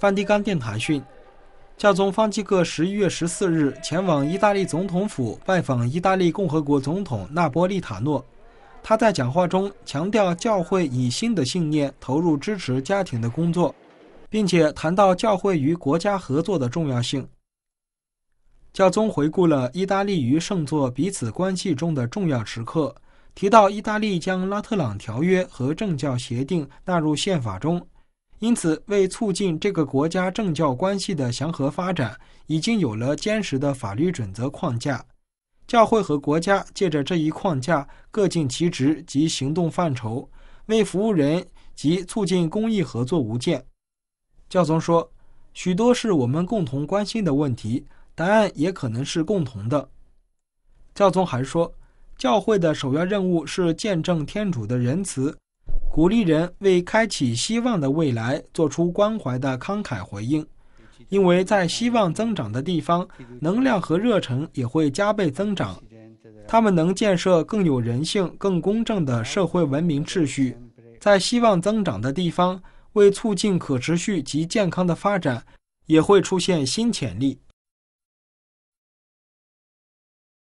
梵蒂冈电台讯，教宗方济各十一月十四日前往意大利总统府拜访意大利共和国总统纳波利塔诺。他在讲话中强调，教会以新的信念投入支持家庭的工作，并且谈到教会与国家合作的重要性。教宗回顾了意大利与圣座彼此关系中的重要时刻，提到意大利将拉特朗条约和政教协定纳入宪法中。因此，为促进这个国家政教关系的祥和发展，已经有了坚实的法律准则框架。教会和国家借着这一框架，各尽其职及行动范畴，为服务人及促进公益合作无间。教宗说：“许多是我们共同关心的问题，答案也可能是共同的。”教宗还说：“教会的首要任务是见证天主的仁慈。”鼓励人为开启希望的未来做出关怀的慷慨回应，因为在希望增长的地方，能量和热忱也会加倍增长。他们能建设更有人性、更公正的社会文明秩序。在希望增长的地方，为促进可持续及健康的发展，也会出现新潜力。